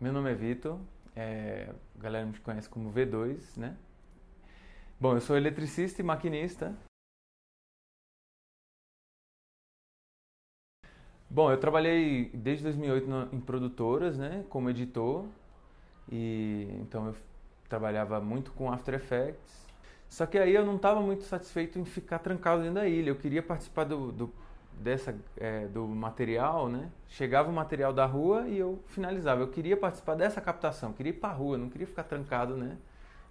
Meu nome é Vitor, é, a galera me conhece como V2, né? Bom, eu sou eletricista e maquinista. Bom, eu trabalhei desde 2008 em produtoras, né, como editor, e então eu trabalhava muito com After Effects. Só que aí eu não estava muito satisfeito em ficar trancado dentro da ilha. Eu queria participar do, do dessa é, do material, né? Chegava o material da rua e eu finalizava. Eu queria participar dessa captação, queria ir para a rua, não queria ficar trancado, né,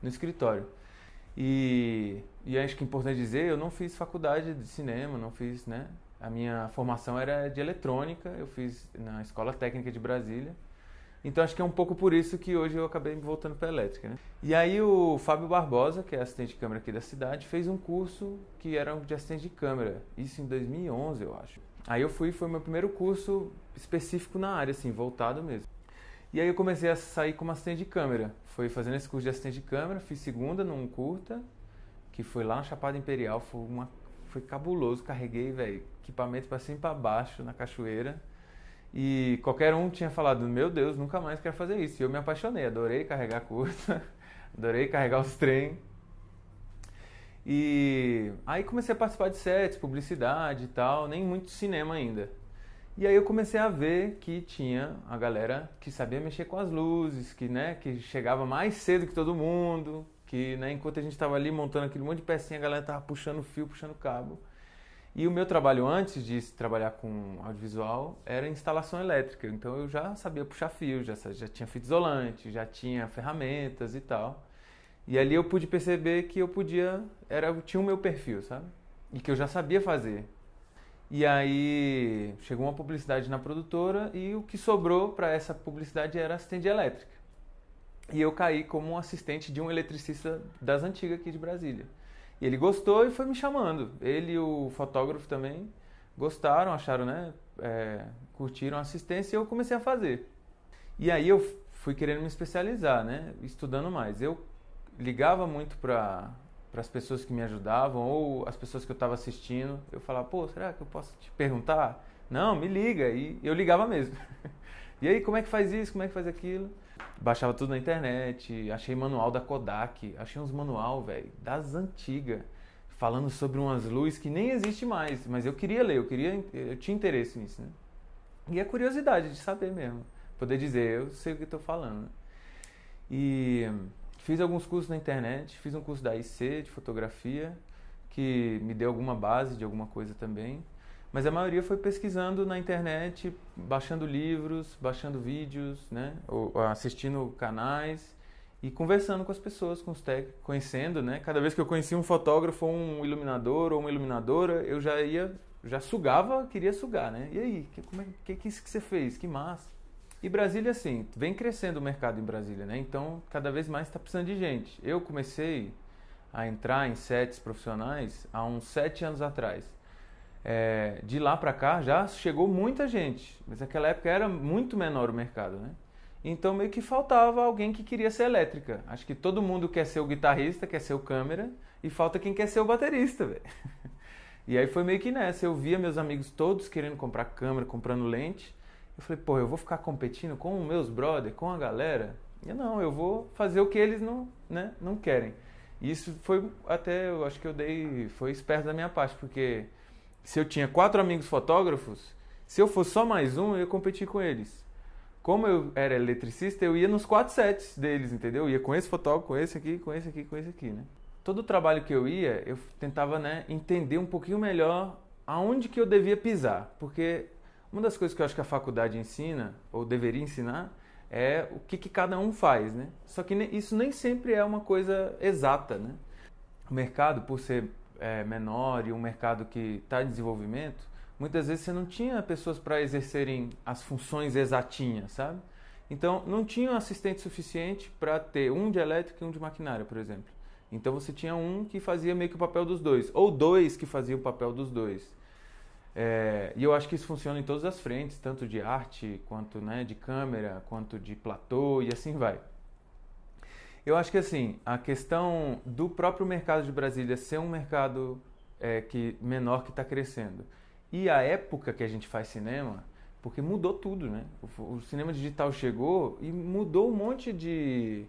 no escritório. E, e acho que é importante dizer, eu não fiz faculdade de cinema, não fiz, né? A minha formação era de eletrônica, eu fiz na Escola Técnica de Brasília. Então acho que é um pouco por isso que hoje eu acabei voltando para a elétrica. Né? E aí o Fábio Barbosa, que é assistente de câmera aqui da cidade, fez um curso que era de assistente de câmera. Isso em 2011, eu acho. Aí eu fui, foi meu primeiro curso específico na área, assim, voltado mesmo. E aí eu comecei a sair como assistente de câmera. fui fazendo esse curso de assistente de câmera, fiz segunda num curta, que foi lá na Chapada Imperial, foi uma foi cabuloso, carreguei, velho, equipamento para cima e para baixo na cachoeira. E qualquer um tinha falado, meu Deus, nunca mais quero fazer isso. E eu me apaixonei, adorei carregar curta, adorei carregar os trem. E aí comecei a participar de sets, publicidade e tal, nem muito cinema ainda. E aí eu comecei a ver que tinha a galera que sabia mexer com as luzes, que, né, que chegava mais cedo que todo mundo, que né, enquanto a gente estava ali montando aquele monte de pecinha, a galera tava puxando fio, puxando cabo. E o meu trabalho antes de trabalhar com audiovisual era instalação elétrica. Então eu já sabia puxar fio, já, já tinha fio isolante, já tinha ferramentas e tal. E ali eu pude perceber que eu podia, era, tinha o meu perfil, sabe? E que eu já sabia fazer. E aí chegou uma publicidade na produtora e o que sobrou para essa publicidade era assistente elétrica. E eu caí como um assistente de um eletricista das antigas aqui de Brasília. E ele gostou e foi me chamando. Ele e o fotógrafo também gostaram, acharam, né? É, curtiram a assistência e eu comecei a fazer. E aí eu fui querendo me especializar, né? Estudando mais. Eu ligava muito para as pessoas que me ajudavam ou as pessoas que eu estava assistindo. Eu falava, pô, será que eu posso te perguntar? Não, me liga. E eu ligava mesmo. e aí, como é que faz isso? Como é que faz aquilo? Baixava tudo na internet, achei manual da Kodak, achei uns manual, velho, das antigas, falando sobre umas luzes que nem existe mais, mas eu queria ler, eu queria, eu tinha interesse nisso, né? E a é curiosidade de saber mesmo, poder dizer, eu sei o que estou falando. E fiz alguns cursos na internet, fiz um curso da IC de fotografia, que me deu alguma base de alguma coisa também. Mas a maioria foi pesquisando na internet, baixando livros, baixando vídeos, né? Ou assistindo canais e conversando com as pessoas, com os técnicos, conhecendo, né? Cada vez que eu conhecia um fotógrafo, um iluminador ou uma iluminadora, eu já ia, já sugava, queria sugar, né? E aí, que, como é, que, que isso que você fez? Que massa! E Brasília, assim, vem crescendo o mercado em Brasília, né? Então, cada vez mais está precisando de gente. Eu comecei a entrar em sets profissionais há uns sete anos atrás é, de lá para cá já chegou muita gente, mas naquela época era muito menor o mercado, né? Então meio que faltava alguém que queria ser elétrica. Acho que todo mundo quer ser o guitarrista, quer ser o câmera, e falta quem quer ser o baterista, velho. E aí foi meio que nessa, eu via meus amigos todos querendo comprar câmera, comprando lente. Eu falei, pô, eu vou ficar competindo com os meus brother, com a galera? E não, eu vou fazer o que eles não, né, não querem. E isso foi até, eu acho que eu dei, foi esperto da minha parte, porque se eu tinha quatro amigos fotógrafos, se eu fosse só mais um, eu ia competir com eles. Como eu era eletricista, eu ia nos quatro sets deles, entendeu? Eu ia com esse fotógrafo, com esse aqui, com esse aqui, com esse aqui, né? Todo o trabalho que eu ia, eu tentava, né, entender um pouquinho melhor aonde que eu devia pisar, porque uma das coisas que eu acho que a faculdade ensina ou deveria ensinar é o que, que cada um faz, né? Só que isso nem sempre é uma coisa exata, né? O mercado, por ser é, menor e um mercado que está em desenvolvimento, muitas vezes você não tinha pessoas para exercerem as funções exatinhas, sabe? Então, não tinha um assistente suficiente para ter um de elétrica e um de maquinária, por exemplo. Então, você tinha um que fazia meio que o papel dos dois, ou dois que faziam o papel dos dois. É, e eu acho que isso funciona em todas as frentes, tanto de arte, quanto né, de câmera, quanto de platô, e assim vai. Eu acho que assim, a questão do próprio mercado de Brasília ser um mercado é, que menor que está crescendo e a época que a gente faz cinema, porque mudou tudo, né? O, o cinema digital chegou e mudou um monte de,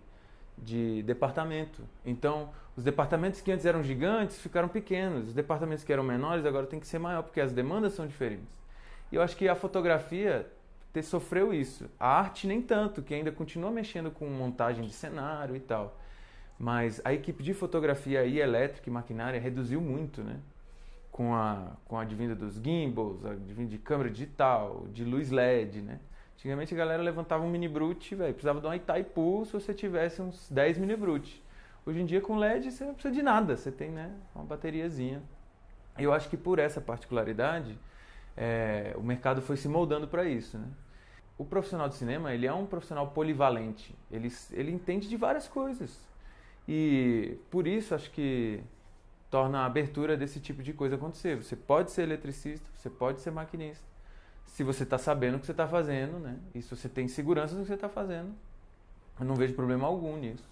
de departamento. Então, os departamentos que antes eram gigantes ficaram pequenos, os departamentos que eram menores agora tem que ser maior porque as demandas são diferentes. E eu acho que a fotografia ter sofreu isso. A arte nem tanto, que ainda continua mexendo com montagem de cenário e tal. Mas a equipe de fotografia e elétrica e maquinária reduziu muito, né? Com a, com a advinda dos gimbals, a advinda de câmera digital, de luz LED, né? Antigamente a galera levantava um mini brute, velho, precisava de um Itaipu se você tivesse uns 10 mini brute. Hoje em dia com LED você não precisa de nada, você tem, né, uma bateriazinha. Eu acho que por essa particularidade, é, o mercado foi se moldando para isso, né? o profissional de cinema, ele é um profissional polivalente. Ele, ele entende de várias coisas. E por isso acho que torna a abertura desse tipo de coisa acontecer. Você pode ser eletricista, você pode ser maquinista. Se você está sabendo o que você está fazendo, né? E se você tem segurança do que você está fazendo, eu não vejo problema algum nisso.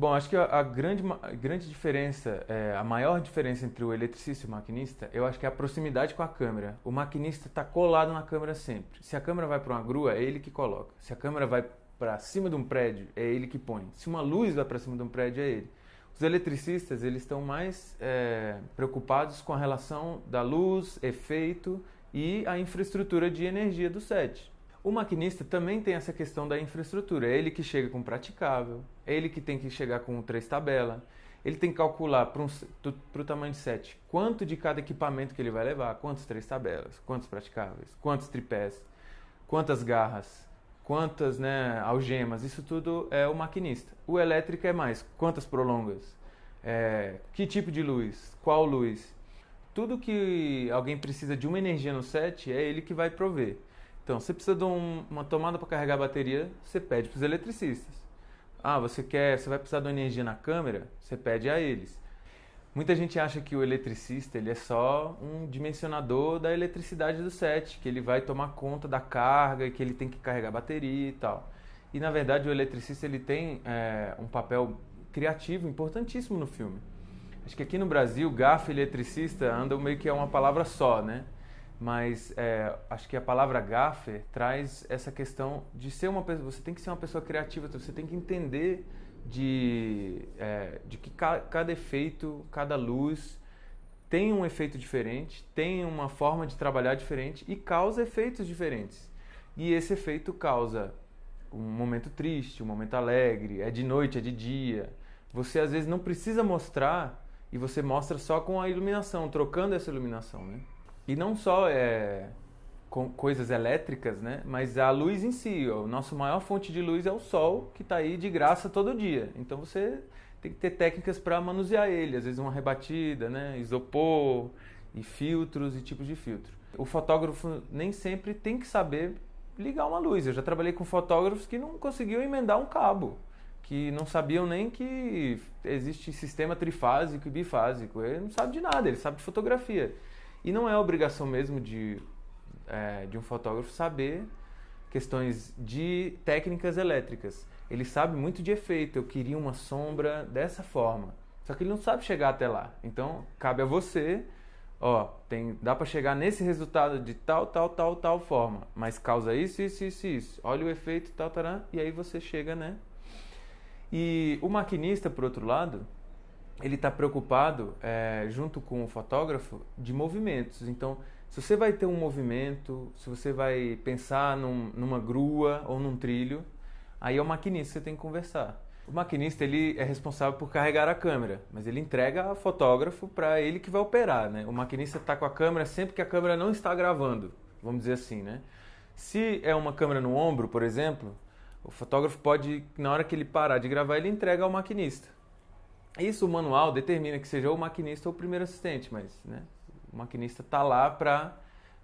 Bom, acho que a, a grande, grande diferença, é, a maior diferença entre o eletricista e o maquinista, eu acho que é a proximidade com a câmera. O maquinista está colado na câmera sempre. Se a câmera vai para uma grua, é ele que coloca. Se a câmera vai para cima de um prédio, é ele que põe. Se uma luz vai para cima de um prédio, é ele. Os eletricistas, eles estão mais é, preocupados com a relação da luz, efeito e a infraestrutura de energia do set. O maquinista também tem essa questão da infraestrutura. É ele que chega com praticável, é ele que tem que chegar com três tabela, ele tem que calcular para o tamanho de sete, quanto de cada equipamento que ele vai levar, quantos três tabelas, quantos praticáveis, quantos tripés, quantas garras, quantas né, algemas, isso tudo é o maquinista. O elétrico é mais, quantas prolongas, é, que tipo de luz, qual luz. Tudo que alguém precisa de uma energia no set é ele que vai prover. Então, você precisa de um, uma tomada para carregar a bateria, você pede para os eletricistas. Ah, você quer, você vai precisar de uma energia na câmera, você pede a eles. Muita gente acha que o eletricista ele é só um dimensionador da eletricidade do set, que ele vai tomar conta da carga e que ele tem que carregar a bateria e tal. E na verdade o eletricista ele tem é, um papel criativo importantíssimo no filme. Acho que aqui no Brasil, gafe e eletricista andam meio que é uma palavra só, né? mas é, acho que a palavra gafe traz essa questão de ser uma pessoa, você tem que ser uma pessoa criativa, você tem que entender de, é, de que ca, cada efeito, cada luz tem um efeito diferente, tem uma forma de trabalhar diferente e causa efeitos diferentes. E esse efeito causa um momento triste, um momento alegre, é de noite, é de dia. Você às vezes não precisa mostrar e você mostra só com a iluminação, trocando essa iluminação, né? E não só é, com coisas elétricas, né? Mas a luz em si, ó, a nossa maior fonte de luz é o sol, que está aí de graça todo dia. Então você tem que ter técnicas para manusear ele, às vezes uma rebatida, né? Isopor e filtros e tipos de filtro. O fotógrafo nem sempre tem que saber ligar uma luz. Eu já trabalhei com fotógrafos que não conseguiam emendar um cabo, que não sabiam nem que existe sistema trifásico e bifásico. Ele não sabe de nada, ele sabe de fotografia. E não é obrigação mesmo de, é, de um fotógrafo saber questões de técnicas elétricas. Ele sabe muito de efeito, eu queria uma sombra dessa forma. Só que ele não sabe chegar até lá. Então, cabe a você, ó, tem, dá para chegar nesse resultado de tal, tal, tal, tal forma, mas causa isso, isso, isso, isso. Olha o efeito, tal, tal, e aí você chega, né? E o maquinista, por outro lado, ele está preocupado, é, junto com o fotógrafo, de movimentos. Então, se você vai ter um movimento, se você vai pensar num, numa grua ou num trilho, aí é o maquinista que você tem que conversar. O maquinista ele é responsável por carregar a câmera, mas ele entrega ao fotógrafo para ele que vai operar, né? O maquinista está com a câmera sempre que a câmera não está gravando, vamos dizer assim, né? Se é uma câmera no ombro, por exemplo, o fotógrafo pode, na hora que ele parar de gravar, ele entrega ao maquinista. Isso o manual determina que seja o maquinista ou o primeiro assistente, mas né, o maquinista está lá para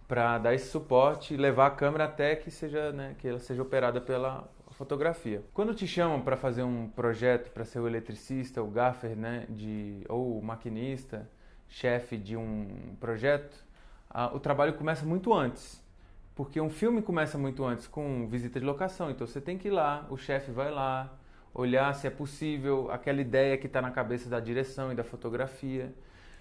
para dar esse suporte e levar a câmera até que seja né, que ela seja operada pela fotografia. Quando te chamam para fazer um projeto para ser o eletricista, o gaffer, né, de ou o maquinista, chefe de um projeto, a, o trabalho começa muito antes. Porque um filme começa muito antes com visita de locação, então você tem que ir lá, o chefe vai lá, olhar se é possível aquela ideia que está na cabeça da direção e da fotografia.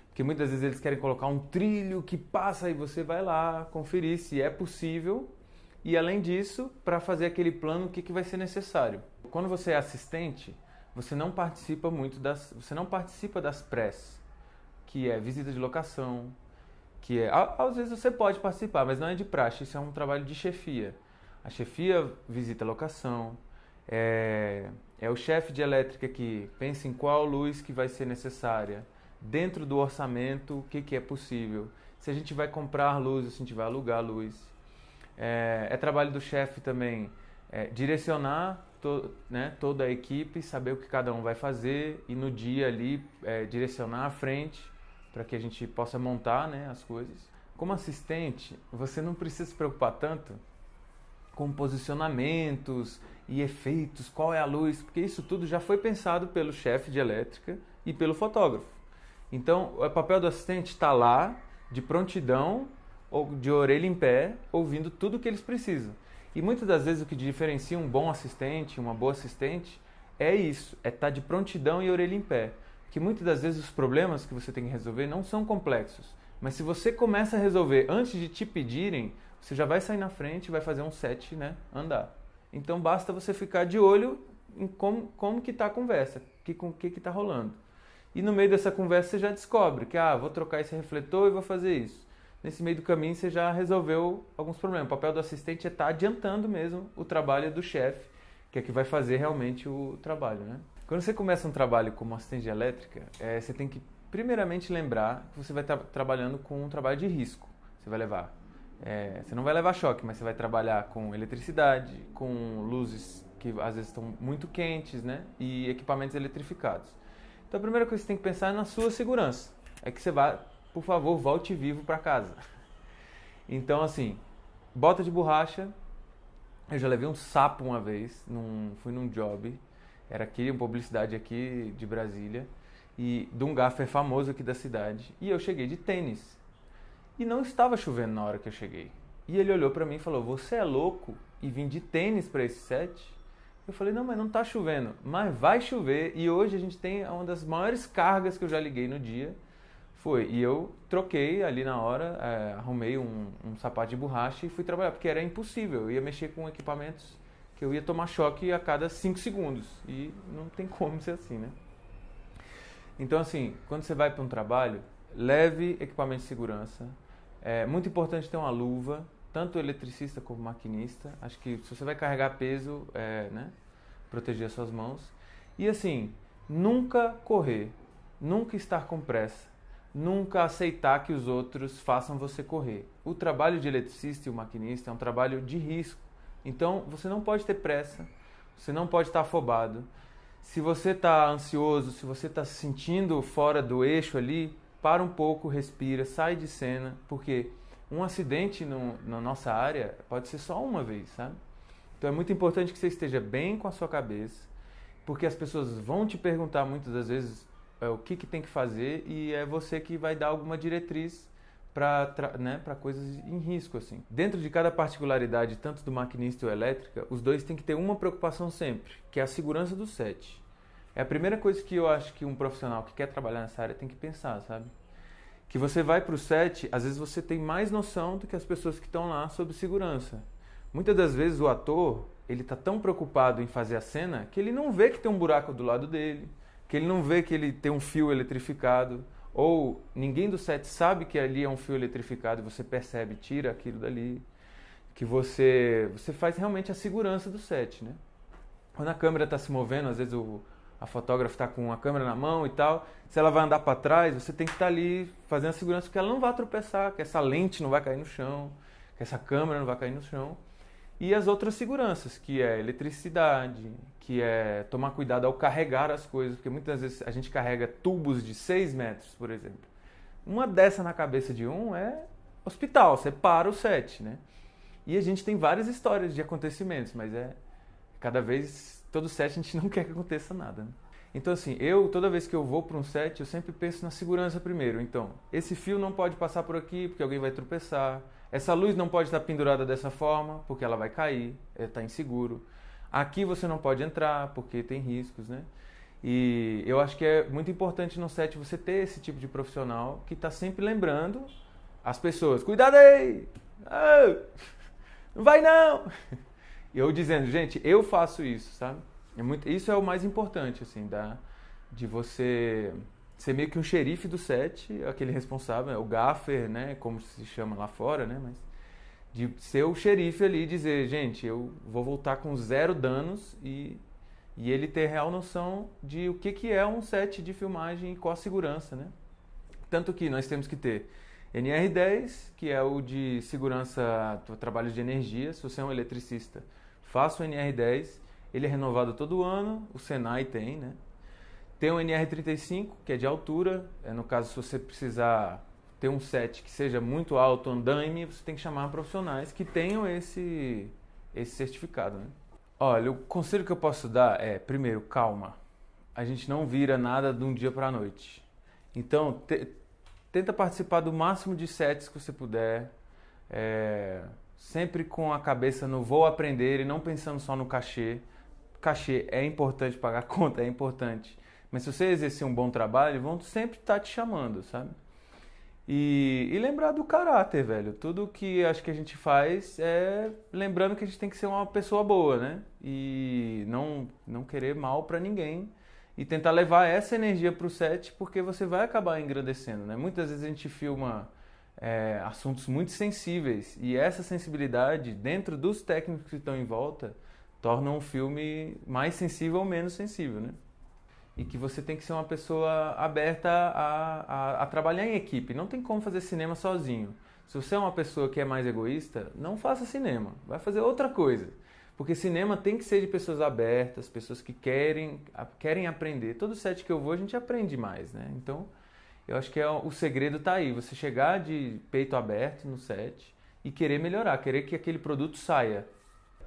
Porque muitas vezes eles querem colocar um trilho que passa e você vai lá conferir se é possível. E além disso, para fazer aquele plano, o que, que vai ser necessário? Quando você é assistente, você não participa muito das. Você não participa das press, que é visita de locação, que é. Às vezes você pode participar, mas não é de praxe, isso é um trabalho de chefia. A chefia visita a locação, é, é o chefe de elétrica que pensa em qual luz que vai ser necessária. Dentro do orçamento, o que, que é possível. Se a gente vai comprar luz, se a gente vai alugar luz. É, é trabalho do chefe também é, direcionar to, né, toda a equipe, saber o que cada um vai fazer e no dia ali é, direcionar à frente para que a gente possa montar né, as coisas. Como assistente, você não precisa se preocupar tanto com posicionamentos, e efeitos, qual é a luz, porque isso tudo já foi pensado pelo chefe de elétrica e pelo fotógrafo. Então, o papel do assistente está lá, de prontidão, ou de orelha em pé, ouvindo tudo o que eles precisam. E muitas das vezes o que diferencia um bom assistente, uma boa assistente, é isso, é estar tá de prontidão e orelha em pé. Que muitas das vezes os problemas que você tem que resolver não são complexos, mas se você começa a resolver antes de te pedirem, você já vai sair na frente e vai fazer um set, né, andar. Então basta você ficar de olho em como, como que está a conversa, que, com o que está rolando. E no meio dessa conversa você já descobre que, ah, vou trocar esse refletor e vou fazer isso. Nesse meio do caminho você já resolveu alguns problemas. O papel do assistente é estar tá adiantando mesmo o trabalho do chefe, que é que vai fazer realmente o trabalho, né? Quando você começa um trabalho como assistente de elétrica, é, você tem que primeiramente lembrar que você vai estar tá trabalhando com um trabalho de risco. Você vai levar é, você não vai levar choque, mas você vai trabalhar com eletricidade, com luzes que às vezes estão muito quentes, né? E equipamentos eletrificados. Então a primeira coisa que você tem que pensar é na sua segurança. É que você vá, por favor, volte vivo para casa. Então, assim, bota de borracha. Eu já levei um sapo uma vez, num, fui num job. Era aqui, uma publicidade aqui de Brasília. E de um gaffer famoso aqui da cidade. E eu cheguei de tênis e não estava chovendo na hora que eu cheguei. E ele olhou para mim e falou: Você é louco e vim de tênis para esse set? Eu falei: Não, mas não tá chovendo. Mas vai chover. E hoje a gente tem uma das maiores cargas que eu já liguei no dia. Foi. E eu troquei ali na hora, é, arrumei um, um sapato de borracha e fui trabalhar, porque era impossível. Eu ia mexer com equipamentos que eu ia tomar choque a cada 5 segundos. E não tem como ser assim, né? Então, assim, quando você vai para um trabalho, leve equipamento de segurança, é muito importante ter uma luva, tanto eletricista como maquinista. Acho que se você vai carregar peso, é, né, proteger as suas mãos. E assim, nunca correr, nunca estar com pressa, nunca aceitar que os outros façam você correr. O trabalho de eletricista e o maquinista é um trabalho de risco. Então, você não pode ter pressa, você não pode estar afobado. Se você está ansioso, se você está se sentindo fora do eixo ali, para um pouco, respira, sai de cena, porque um acidente no, na nossa área pode ser só uma vez, sabe? Então é muito importante que você esteja bem com a sua cabeça, porque as pessoas vão te perguntar muitas das vezes é, o que, que tem que fazer e é você que vai dar alguma diretriz para né, coisas em risco. assim. Dentro de cada particularidade, tanto do maquinista ou elétrica, os dois têm que ter uma preocupação sempre, que é a segurança do set. É a primeira coisa que eu acho que um profissional que quer trabalhar nessa área tem que pensar, sabe? Que você vai para o set, às vezes você tem mais noção do que as pessoas que estão lá sobre segurança. Muitas das vezes o ator, ele tá tão preocupado em fazer a cena que ele não vê que tem um buraco do lado dele, que ele não vê que ele tem um fio eletrificado, ou ninguém do set sabe que ali é um fio eletrificado, e você percebe, tira aquilo dali, que você você faz realmente a segurança do set, né? Quando a câmera está se movendo, às vezes o, a fotógrafa está com a câmera na mão e tal. Se ela vai andar para trás, você tem que estar tá ali fazendo a segurança que ela não vai tropeçar, que essa lente não vai cair no chão, que essa câmera não vai cair no chão. E as outras seguranças, que é eletricidade, que é tomar cuidado ao carregar as coisas, porque muitas vezes a gente carrega tubos de 6 metros, por exemplo. Uma dessa na cabeça de um é hospital, você para o set, né? E a gente tem várias histórias de acontecimentos, mas é cada vez todo set a gente não quer que aconteça nada. Né? Então, assim, eu, toda vez que eu vou para um set, eu sempre penso na segurança primeiro. Então, esse fio não pode passar por aqui porque alguém vai tropeçar. Essa luz não pode estar pendurada dessa forma porque ela vai cair, está é, inseguro. Aqui você não pode entrar porque tem riscos, né? E eu acho que é muito importante no set você ter esse tipo de profissional que está sempre lembrando as pessoas: cuidado aí! Não vai não! eu dizendo, gente, eu faço isso, sabe? É muito, isso é o mais importante, assim, da, de você ser meio que um xerife do set, aquele responsável, né, o gaffer, né? Como se chama lá fora, né? Mas de ser o xerife ali e dizer, gente, eu vou voltar com zero danos e, e ele ter real noção de o que, que é um set de filmagem e qual a segurança, né? Tanto que nós temos que ter NR10, que é o de segurança, trabalho de energia, se você é um eletricista faço o NR10, ele é renovado todo ano, o Senai tem, né? Tem o NR35, que é de altura, é no caso se você precisar ter um set que seja muito alto, andaime, você tem que chamar profissionais que tenham esse, esse certificado, né? Olha, o conselho que eu posso dar é, primeiro, calma. A gente não vira nada de um dia para a noite. Então, te, tenta participar do máximo de sets que você puder. É, sempre com a cabeça no vou aprender e não pensando só no cachê. Cachê é importante, pagar conta é importante. Mas se você exercer um bom trabalho, vão sempre estar tá te chamando, sabe? E, e, lembrar do caráter, velho. Tudo que acho que a gente faz é lembrando que a gente tem que ser uma pessoa boa, né? E não, não querer mal para ninguém. E tentar levar essa energia pro set, porque você vai acabar engrandecendo, né? Muitas vezes a gente filma é, assuntos muito sensíveis. E essa sensibilidade, dentro dos técnicos que estão em volta, torna um filme mais sensível ou menos sensível, né? E que você tem que ser uma pessoa aberta a, a, a trabalhar em equipe. Não tem como fazer cinema sozinho. Se você é uma pessoa que é mais egoísta, não faça cinema. Vai fazer outra coisa. Porque cinema tem que ser de pessoas abertas, pessoas que querem, querem aprender. Todo set que eu vou, a gente aprende mais, né? Então, eu acho que é, o segredo está aí, você chegar de peito aberto no set e querer melhorar, querer que aquele produto saia.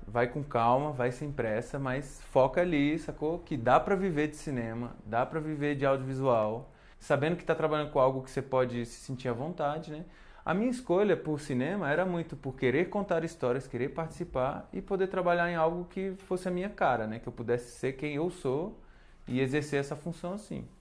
Vai com calma, vai sem pressa, mas foca ali, sacou? Que dá para viver de cinema, dá para viver de audiovisual, sabendo que está trabalhando com algo que você pode se sentir à vontade, né? A minha escolha por cinema era muito por querer contar histórias, querer participar e poder trabalhar em algo que fosse a minha cara, né? Que eu pudesse ser quem eu sou e exercer essa função assim.